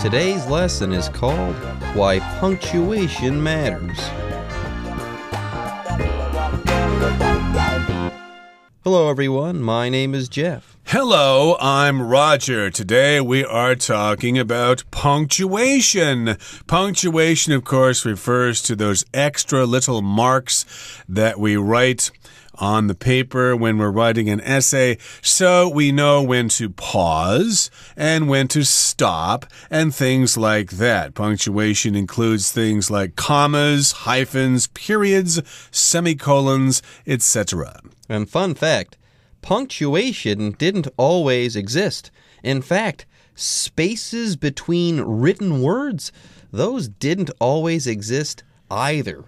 Today's lesson is called Why Punctuation Matters. Hello, everyone. My name is Jeff. Hello, I'm Roger. Today we are talking about punctuation. Punctuation, of course, refers to those extra little marks that we write on the paper when we're writing an essay, so we know when to pause and when to stop and things like that. Punctuation includes things like commas, hyphens, periods, semicolons, etc. And fun fact punctuation didn't always exist. In fact, spaces between written words, those didn't always exist either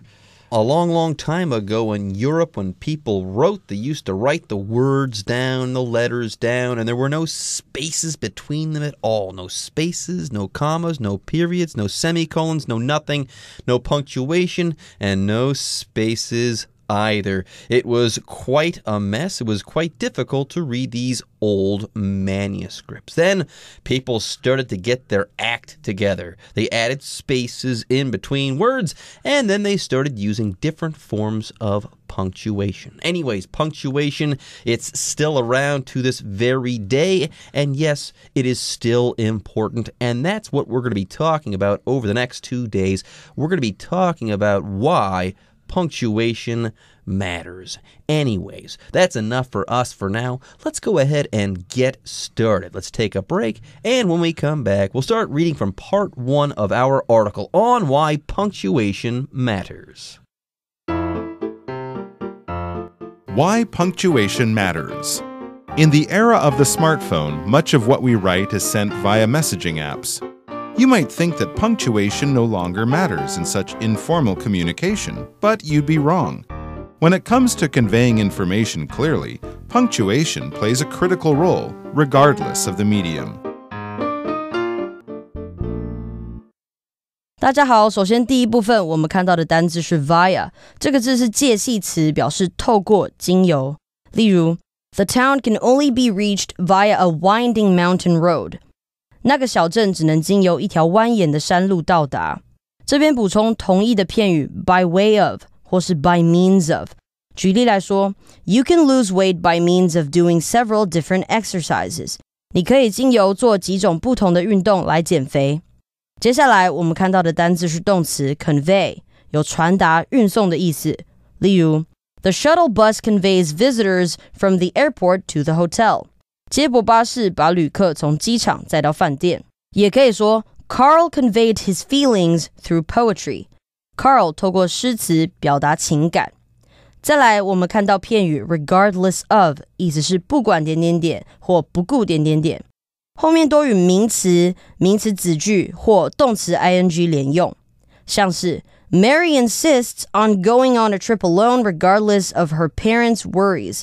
a long, long time ago in Europe, when people wrote, they used to write the words down, the letters down, and there were no spaces between them at all. No spaces, no commas, no periods, no semicolons, no nothing, no punctuation, and no spaces either. It was quite a mess. It was quite difficult to read these old manuscripts. Then people started to get their act together. They added spaces in between words and then they started using different forms of punctuation. Anyways, punctuation, it's still around to this very day and yes, it is still important and that's what we're going to be talking about over the next 2 days. We're going to be talking about why punctuation matters. Anyways, that's enough for us for now. Let's go ahead and get started. Let's take a break, and when we come back, we'll start reading from part one of our article on why punctuation matters. Why punctuation matters. In the era of the smartphone, much of what we write is sent via messaging apps. You might think that punctuation no longer matters in such informal communication, but you'd be wrong. When it comes to conveying information clearly, punctuation plays a critical role, regardless of the medium. 大家好，首先第一部分我们看到的单字是 via，这个字是介系词，表示透过、经由。例如，The town can only be reached via a winding mountain road。那个小镇只能经由一条蜿蜒的山路到达。这边补充同义的片语 by way of 或是 by means of。举例来说，You can lose weight by means of doing several different exercises。你可以经由做几种不同的运动来减肥。接下来我们看到的单字是动词 convey，有传达、运送的意思。例如，The shuttle bus conveys visitors from the airport to the hotel。接驳巴士把旅客从机场载到饭店。也可以说，Carl conveyed his feelings through poetry。Carl 透过诗词表达情感。再来，我们看到片语 regardless of，意思是不管点点点或不顾点点点，后面多与名词、名词子句或动词 ing 连用，像是 Mary insists on going on a trip alone regardless of her parents' worries。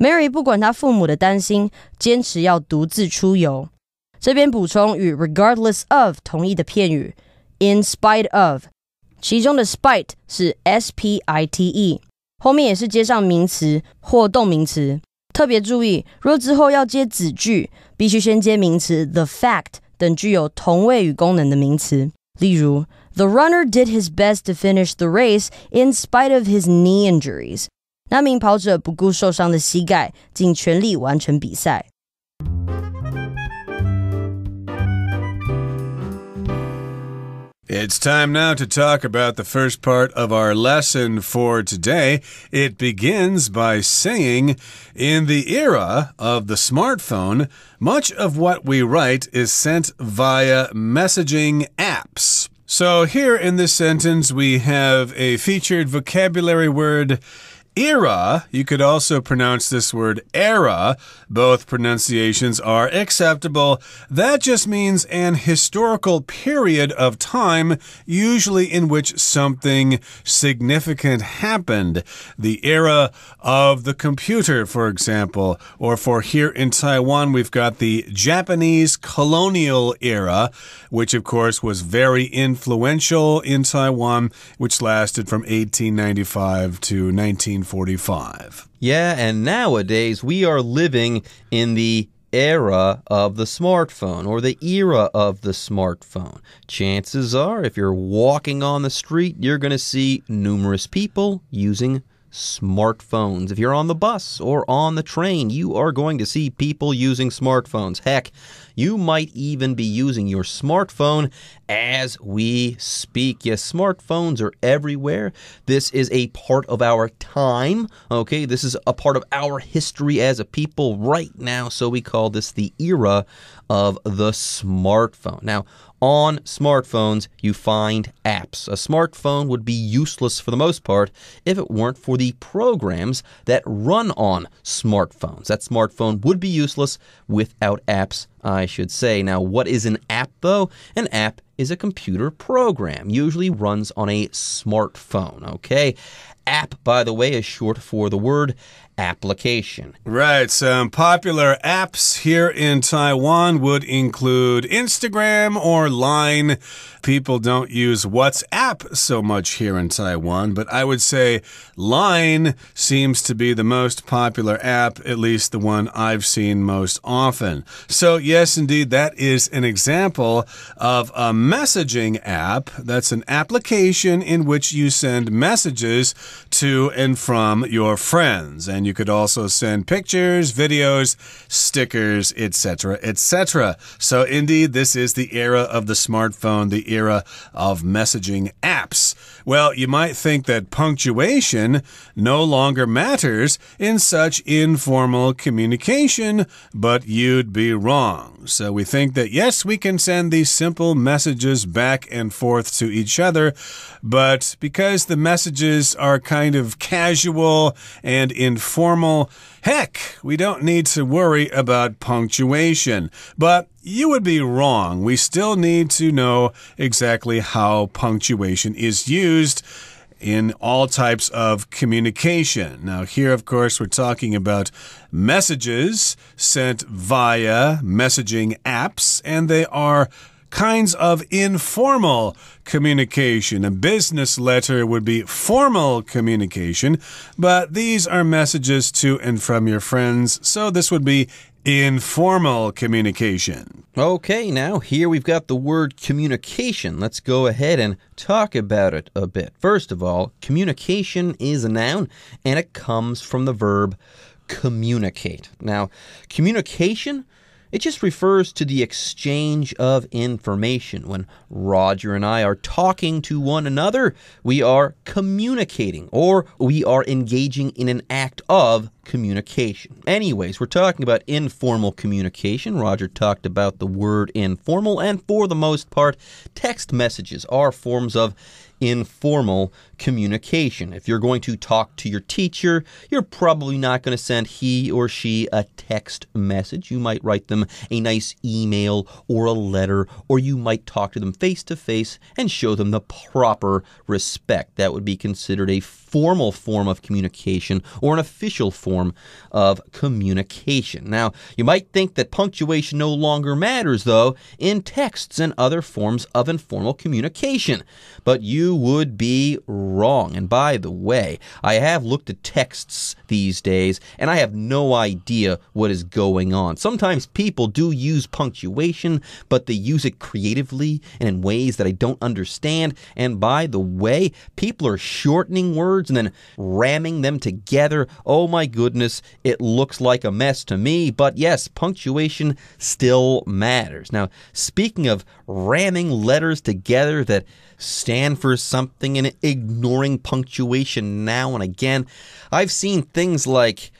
Mary 不管她父母的担心，坚持要独自出游。这边补充与 regardless of 同义的片语 in spite of，其中的 spite 是 s p i t e，后面也是接上名词或动名词。特别注意，若之后要接子句，必须先接名词 the fact 等具有同位语功能的名词。例如，The runner did his best to finish the race in spite of his knee injuries。那名跑者不顾受伤的膝盖，尽全力完成比赛。It's time now to talk about the first part of our lesson for today. It begins by saying In the era of the smartphone, much of what we write is sent via messaging apps. So, here in this sentence, we have a featured vocabulary word era. You could also pronounce this word era. Both pronunciations are acceptable. That just means an historical period of time, usually in which something significant happened. The era of the computer, for example, or for here in Taiwan, we've got the Japanese colonial era, which of course was very influential in Taiwan, which lasted from 1895 to 19. 1945. Yeah, and nowadays we are living in the era of the smartphone or the era of the smartphone. Chances are, if you're walking on the street, you're going to see numerous people using smartphones. If you're on the bus or on the train, you are going to see people using smartphones. Heck, you might even be using your smartphone as we speak. Yes, smartphones are everywhere. This is a part of our time, okay? This is a part of our history as a people right now. So we call this the era of the smartphone. Now, on smartphones, you find apps. A smartphone would be useless for the most part if it weren't for the programs that run on smartphones. That smartphone would be useless without apps I should say. Now, what is an app, though? An app is a computer program, usually runs on a smartphone, okay? App, by the way, is short for the word application. Right. Some popular apps here in Taiwan would include Instagram or Line. People don't use WhatsApp so much here in Taiwan, but I would say Line seems to be the most popular app, at least the one I've seen most often. So, yes, indeed, that is an example of a messaging app. That's an application in which you send messages to and from your friends. And you you could also send pictures, videos, stickers, etc., etc. So, indeed, this is the era of the smartphone, the era of messaging apps. Well, you might think that punctuation no longer matters in such informal communication, but you'd be wrong. So, we think that yes, we can send these simple messages back and forth to each other, but because the messages are kind of casual and informal, heck, we don't need to worry about punctuation. But you would be wrong. We still need to know exactly how punctuation is used in all types of communication. Now, here, of course, we're talking about messages sent via messaging apps, and they are kinds of informal communication. A business letter would be formal communication, but these are messages to and from your friends, so this would be informal communication. Okay, now here we've got the word communication. Let's go ahead and talk about it a bit. First of all, communication is a noun and it comes from the verb communicate. Now, communication it just refers to the exchange of information. When Roger and I are talking to one another, we are communicating or we are engaging in an act of communication. Anyways, we're talking about informal communication. Roger talked about the word informal, and for the most part, text messages are forms of informal communication. If you're going to talk to your teacher, you're probably not going to send he or she a text message. You might write them a nice email or a letter, or you might talk to them face to face and show them the proper respect. That would be considered a formal form of communication or an official form of communication. Now, you might think that punctuation no longer matters, though, in texts and other forms of informal communication, but you would be wrong. And by the way, I have looked at texts these days and I have no idea what is going on. Sometimes people do use punctuation, but they use it creatively and in ways that I don't understand. And by the way, people are shortening words and then ramming them together. Oh my goodness, it looks like a mess to me. But yes, punctuation still matters. Now, speaking of ramming letters together that stand for something in ignoring punctuation now and again. I've seen things like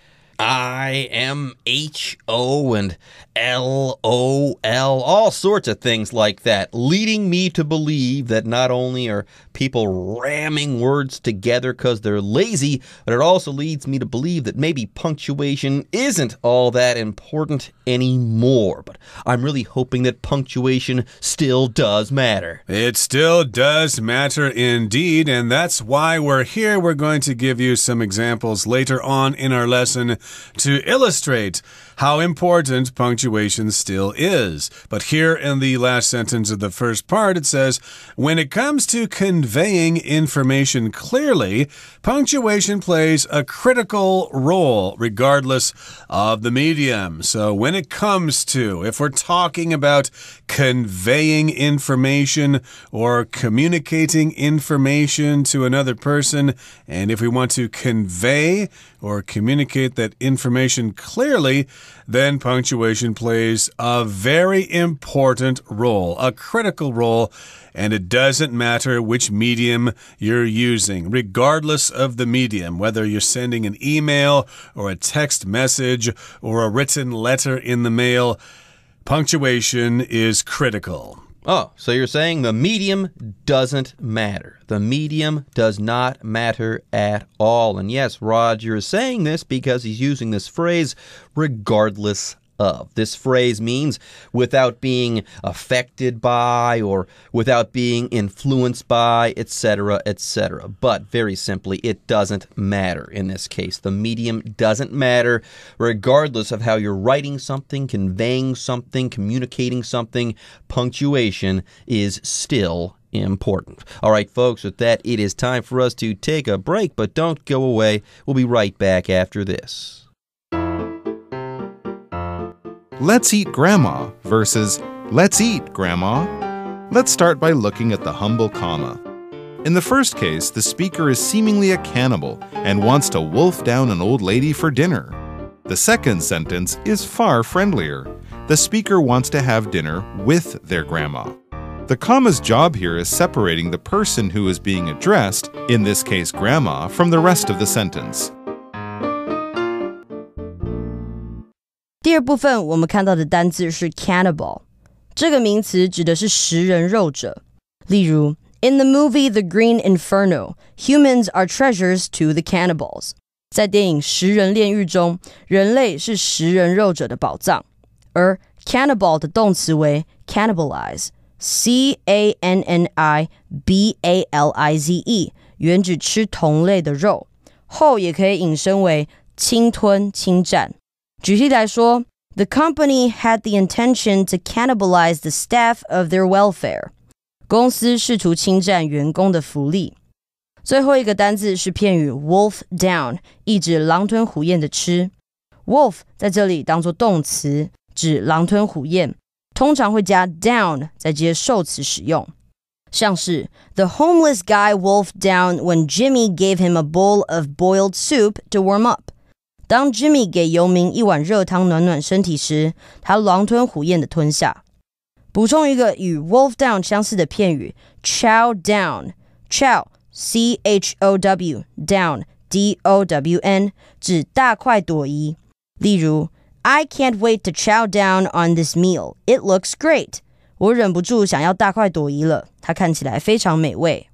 I M H O and L O L, all sorts of things like that, leading me to believe that not only are people ramming words together because they're lazy, but it also leads me to believe that maybe punctuation isn't all that important anymore. But I'm really hoping that punctuation still does matter. It still does matter indeed, and that's why we're here. We're going to give you some examples later on in our lesson to illustrate how important punctuation still is. But here in the last sentence of the first part, it says, When it comes to conveying information clearly, punctuation plays a critical role regardless of the medium. So when it comes to, if we're talking about conveying information or communicating information to another person, and if we want to convey or communicate that information clearly, then punctuation plays a very important role, a critical role, and it doesn't matter which medium you're using, regardless of the medium, whether you're sending an email or a text message or a written letter in the mail. Punctuation is critical. Oh, so you're saying the medium doesn't matter. The medium does not matter at all. And yes, Roger is saying this because he's using this phrase, regardless of. This phrase means without being affected by or without being influenced by, etc., etc. But very simply, it doesn't matter in this case. The medium doesn't matter regardless of how you're writing something, conveying something, communicating something. Punctuation is still important. All right, folks, with that, it is time for us to take a break, but don't go away. We'll be right back after this. Let's Eat Grandma versus Let's Eat Grandma? Let's start by looking at the humble comma. In the first case, the speaker is seemingly a cannibal and wants to wolf down an old lady for dinner. The second sentence is far friendlier. The speaker wants to have dinner with their grandma. The comma's job here is separating the person who is being addressed, in this case grandma, from the rest of the sentence. 第二部分，我们看到的单词是 cannibal，这个名词指的是食人肉者。例如，In the movie The Green Inferno，humans are treasures to the cannibals。在电影《食人炼狱》中，人类是食人肉者的宝藏。而 cannibal 的动词为 cannibalize，c a n n i b a l i z e，原指吃同类的肉，后也可以引申为侵吞、侵占。举例来说，The company had the intention to cannibalize the staff of their welfare. 公司试图侵占员工的福利。最后一个单字是片语 wolf down，意指狼吞虎咽的吃。wolf 在这里当作动词，指狼吞虎咽，通常会加 down 在接受词使用。像是 The homeless guy wolfed down when Jimmy gave him a bowl of boiled soup to warm up。当 Jimmy 给游民一碗热汤暖暖身体时，他狼吞虎咽地吞下。补充一个与 “wolf down” 相似的片语 “chow down”，chow c h o w down d o w n，指大快朵颐。例如，I can't wait to chow down on this meal. It looks great. 我忍不住想要大快朵颐了。它看起来非常美味。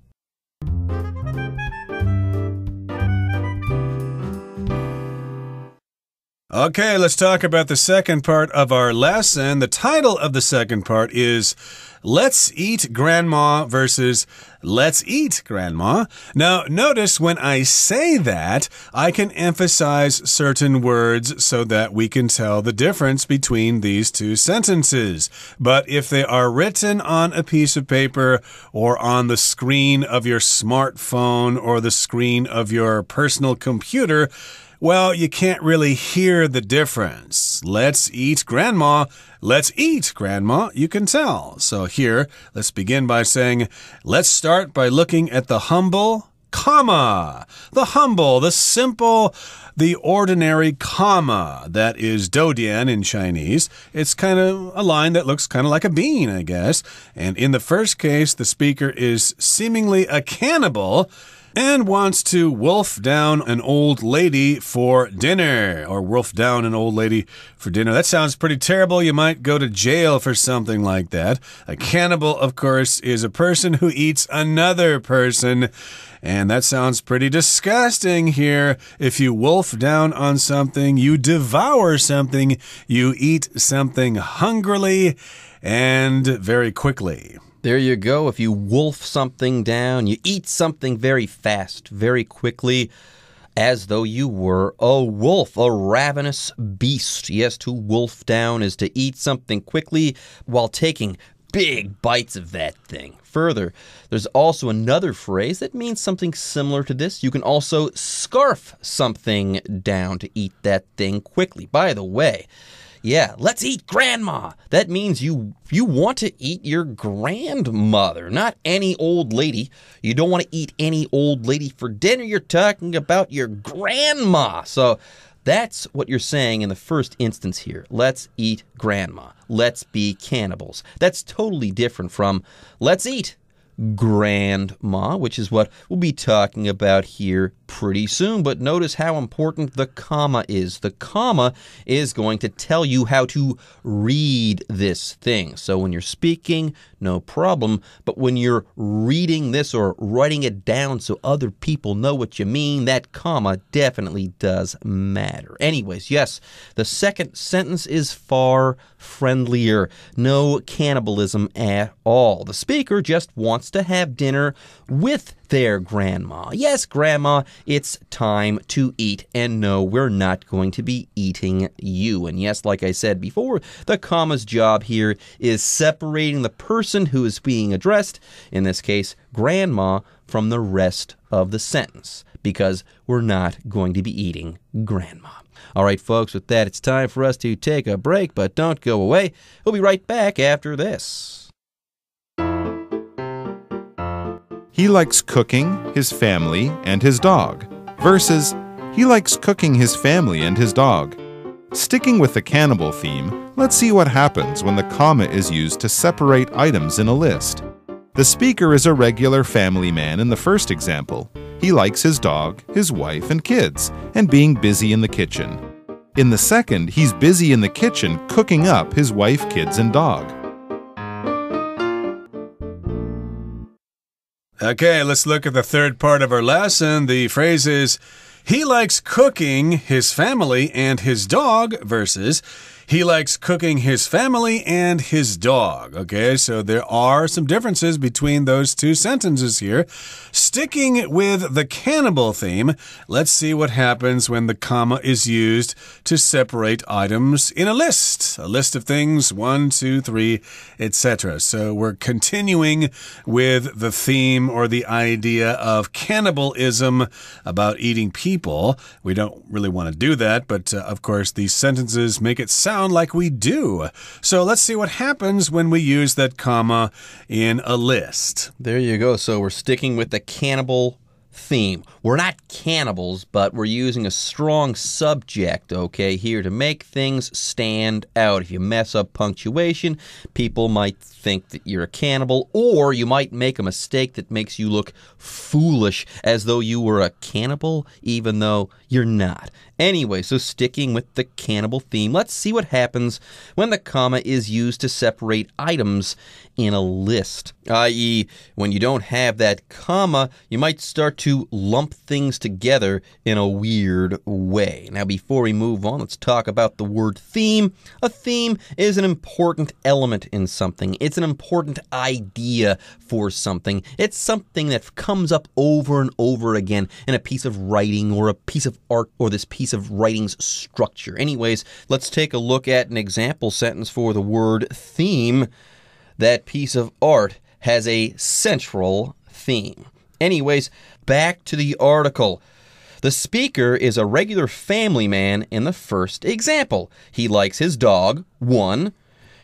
Okay, let's talk about the second part of our lesson. The title of the second part is Let's Eat Grandma versus Let's Eat Grandma. Now, notice when I say that, I can emphasize certain words so that we can tell the difference between these two sentences. But if they are written on a piece of paper or on the screen of your smartphone or the screen of your personal computer, well, you can't really hear the difference. Let's eat grandma. Let's eat grandma. You can tell. So here, let's begin by saying, let's start by looking at the humble comma. The humble, the simple, the ordinary comma. That is dodian in Chinese. It's kind of a line that looks kind of like a bean, I guess. And in the first case, the speaker is seemingly a cannibal and wants to wolf down an old lady for dinner, or wolf down an old lady for dinner. That sounds pretty terrible. You might go to jail for something like that. A cannibal, of course, is a person who eats another person. And that sounds pretty disgusting here. If you wolf down on something, you devour something, you eat something hungrily and very quickly. There you go. If you wolf something down, you eat something very fast, very quickly, as though you were a wolf, a ravenous beast. Yes, to wolf down is to eat something quickly while taking big bites of that thing. Further, there's also another phrase that means something similar to this. You can also scarf something down to eat that thing quickly. By the way, yeah, let's eat grandma. That means you you want to eat your grandmother, not any old lady. You don't want to eat any old lady for dinner. You're talking about your grandma. So that's what you're saying in the first instance here. Let's eat grandma. Let's be cannibals. That's totally different from let's eat grandma, which is what we'll be talking about here pretty soon. But notice how important the comma is. The comma is going to tell you how to read this thing. So when you're speaking, no problem. But when you're reading this or writing it down so other people know what you mean, that comma definitely does matter. Anyways, yes, the second sentence is far friendlier. No cannibalism at all. The speaker just wants wants to have dinner with their grandma. Yes, grandma, it's time to eat. And no, we're not going to be eating you. And yes, like I said before, the comma's job here is separating the person who is being addressed, in this case, grandma, from the rest of the sentence because we're not going to be eating grandma. All right, folks, with that, it's time for us to take a break, but don't go away. We'll be right back after this. he likes cooking, his family, and his dog, versus he likes cooking his family and his dog. Sticking with the cannibal theme, let's see what happens when the comma is used to separate items in a list. The speaker is a regular family man in the first example. He likes his dog, his wife, and kids, and being busy in the kitchen. In the second, he's busy in the kitchen cooking up his wife, kids, and dog. Okay, let's look at the third part of our lesson. The phrase is, he likes cooking, his family, and his dog versus he likes cooking his family and his dog. Okay, so there are some differences between those two sentences here. Sticking with the cannibal theme, let's see what happens when the comma is used to separate items in a list. A list of things, one, two, three, etc. So we're continuing with the theme or the idea of cannibalism about eating people. We don't really want to do that, but uh, of course, these sentences make it sound down like we do. So let's see what happens when we use that comma in a list. There you go. So we're sticking with the cannibal theme. We're not cannibals, but we're using a strong subject, okay, here to make things stand out. If you mess up punctuation, people might think that you're a cannibal, or you might make a mistake that makes you look foolish as though you were a cannibal, even though you're not. Anyway, so sticking with the cannibal theme, let's see what happens when the comma is used to separate items in a list i.e., when you don't have that comma, you might start to lump things together in a weird way. Now, before we move on, let's talk about the word theme. A theme is an important element in something, it's an important idea for something. It's something that comes up over and over again in a piece of writing or a piece of art or this piece of writing's structure. Anyways, let's take a look at an example sentence for the word theme. That piece of art has a central theme. Anyways, back to the article. The speaker is a regular family man in the first example. He likes his dog, one,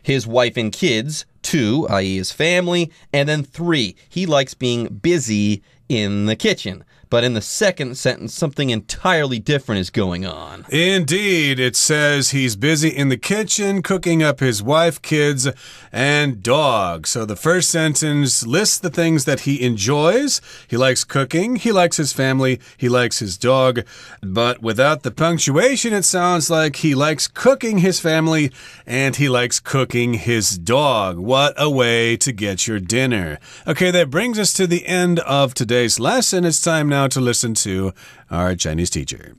his wife and kids, two, i.e., his family, and then three, he likes being busy in the kitchen but in the second sentence, something entirely different is going on. Indeed, it says he's busy in the kitchen cooking up his wife, kids, and dog. So the first sentence lists the things that he enjoys. He likes cooking, he likes his family, he likes his dog. But without the punctuation, it sounds like he likes cooking his family and he likes cooking his dog. What a way to get your dinner. Okay, that brings us to the end of today's lesson. It's time now now to listen to our Chinese teacher.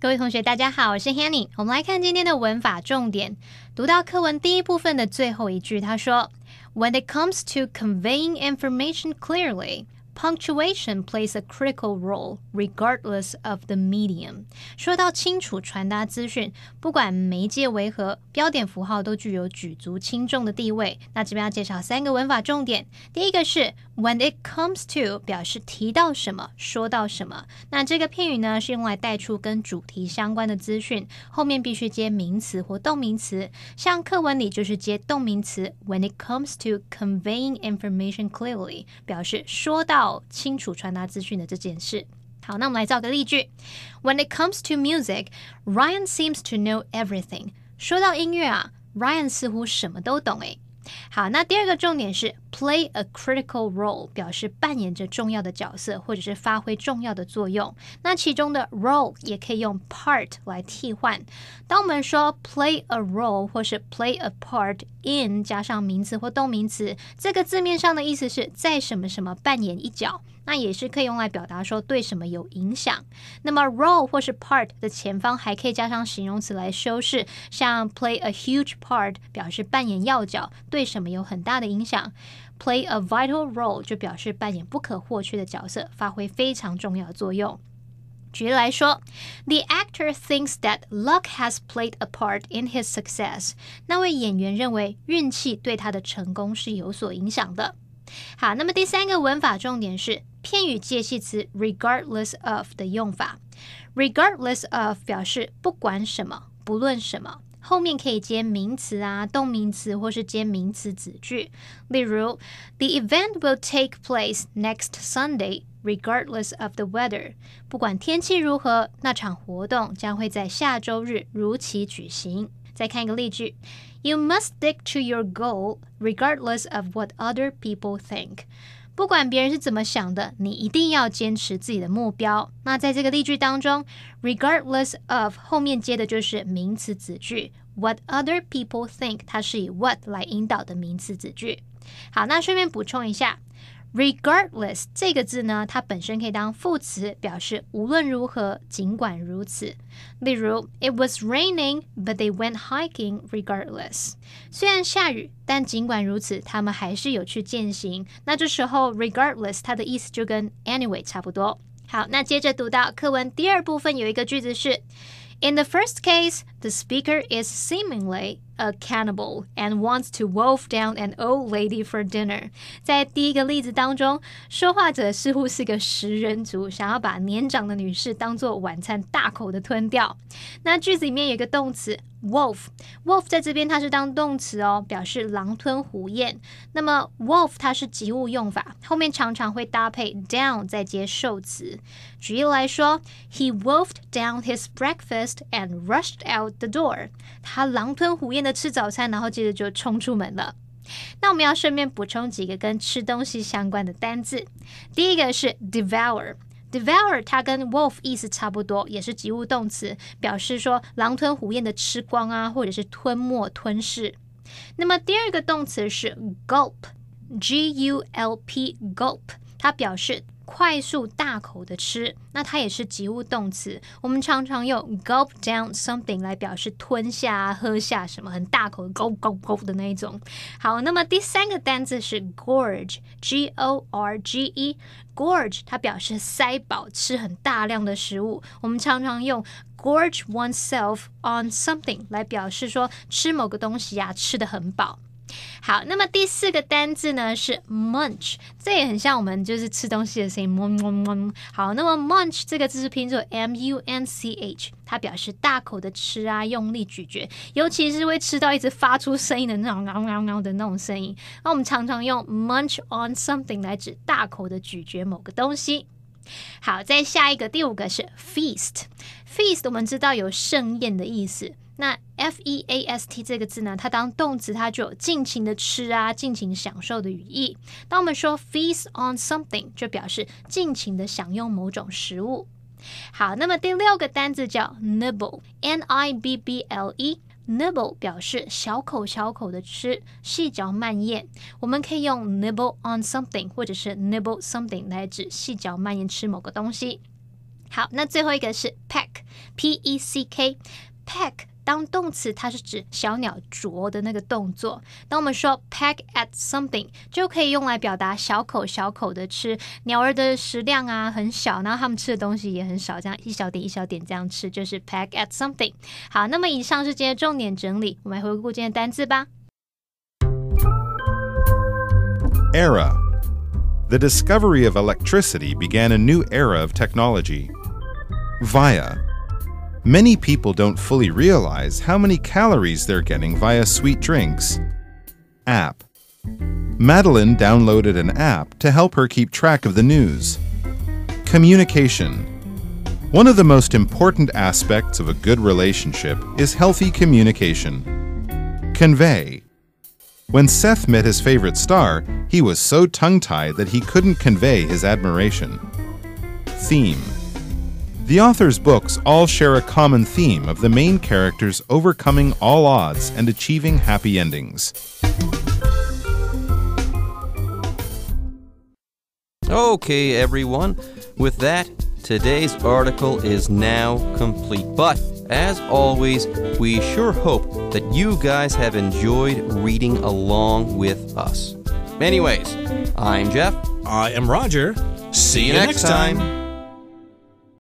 各位同学，大家好，我是 Hanny。我们来看今天的文法重点，读到课文第一部分的最后一句，他说：“When it comes to conveying information clearly, Punctuation plays a critical role regardless of the medium。说到清楚传达资讯，不管媒介为何，标点符号都具有举足轻重的地位。那这边要介绍三个文法重点，第一个是。When it comes to 表示提到什么，说到什么，那这个片语呢是用来带出跟主题相关的资讯，后面必须接名词或动名词。像课文里就是接动名词。When it comes to conveying information clearly，表示说到清楚传达资讯的这件事。好，那我们来造个例句。When it comes to music，Ryan seems to know everything。说到音乐啊，Ryan 似乎什么都懂诶好，那第二个重点是 play a critical role，表示扮演着重要的角色，或者是发挥重要的作用。那其中的 role 也可以用 part 来替换。当我们说 play a role 或是 play a part in 加上名词或动名词，这个字面上的意思是在什么什么扮演一角。那也是可以用来表达说对什么有影响。那么 role 或是 part 的前方还可以加上形容词来修饰，像 play a huge part 表示扮演要角对什么有很大的影响，play a vital role 就表示扮演不可或缺的角色，发挥非常重要的作用。举例来说，The actor thinks that luck has played a part in his success。那位演员认为运气对他的成功是有所影响的。好，那么第三个文法重点是。偏语介系词 regardless of 的用法。regardless of 表示不管什么，不论什么。后面可以接名词啊、动名词，或是接名词子句。例如，The event will take place next Sunday regardless of the weather。不管天气如何，那场活动将会在下周日如期举行。再看一个例句：You must stick to your goal regardless of what other people think。不管别人是怎么想的，你一定要坚持自己的目标。那在这个例句当中，regardless of 后面接的就是名词子句 w h a t other people think 它是以 what 来引导的名词子句。好，那顺便补充一下。Regardless 这个字呢，它本身可以当副词，表示无论如何，尽管如此。例如，It was raining, but they went hiking regardless。虽然下雨，但尽管如此，他们还是有去践行。那这时候，regardless 它的意思就跟 anyway 差不多。好，那接着读到课文第二部分有一个句子是。In the first case, the speaker is seemingly a cannibal and wants to wolf down an old lady for dinner。在第一个例子当中，说话者似乎是个食人族，想要把年长的女士当做晚餐大口的吞掉。那句子里面有一个动词 wolf，wolf 在这边它是当动词哦，表示狼吞虎咽。那么 wolf 它是及物用法，后面常常会搭配 down 再接受词。举例来说，He wolfed down his breakfast and rushed out。The door，他狼吞虎咽的吃早餐，然后接着就冲出门了。那我们要顺便补充几个跟吃东西相关的单字。第一个是 devour，devour 它跟 wolf 意思差不多，也是及物动词，表示说狼吞虎咽的吃光啊，或者是吞没、吞噬。那么第二个动词是 gulp，g-u-l-p gulp，它表示。快速大口的吃，那它也是及物动词。我们常常用 gulp down something 来表示吞下啊、喝下什么很大口 g u l g u l g u l 的那一种。好，那么第三个单字是 gorge，g o r g e，gorge 它表示塞饱、吃很大量的食物。我们常常用 gorge oneself on something 来表示说吃某个东西呀，吃的很饱。好，那么第四个单字呢是 munch，这也很像我们就是吃东西的声音，哞哞哞。好，那么 munch 这个字是拼作 m u n c h，它表示大口的吃啊，用力咀嚼，尤其是会吃到一直发出声音的那种，嗷嗷嗷的那种声音。那我们常常用 munch on something 来指大口的咀嚼某个东西。好，再下一个第五个是 feast，feast 我们知道有盛宴的意思。那 f e a s t 这个字呢，它当动词，它就有尽情的吃啊，尽情享受的语义。当我们说 feast on something，就表示尽情的享用某种食物。好，那么第六个单字叫 nibble，n i b b l e，nibble 表示小口小口的吃，细嚼慢咽。我们可以用 nibble on something，或者是 nibble something 来指细嚼慢咽吃某个东西。好，那最后一个是 peck，p e c k，peck。当动词，它是指小鸟啄的那个动作。当我们说 peck at something，就可以用来表达小口小口的吃。鸟儿的食量啊很小，然后它们吃的东西也很少，这样一小点一小点这样吃，就是 peck at something。好，那么以上是今天重点整理，我们来回顾今天的单词吧。Era。The discovery of electricity began a new era of technology. Via, Many people don't fully realize how many calories they're getting via sweet drinks. App Madeline downloaded an app to help her keep track of the news. Communication One of the most important aspects of a good relationship is healthy communication. Convey When Seth met his favorite star, he was so tongue tied that he couldn't convey his admiration. Theme the author's books all share a common theme of the main characters overcoming all odds and achieving happy endings. Okay, everyone, with that, today's article is now complete. But as always, we sure hope that you guys have enjoyed reading along with us. Anyways, I'm Jeff. I am Roger. See, See you, next time. time.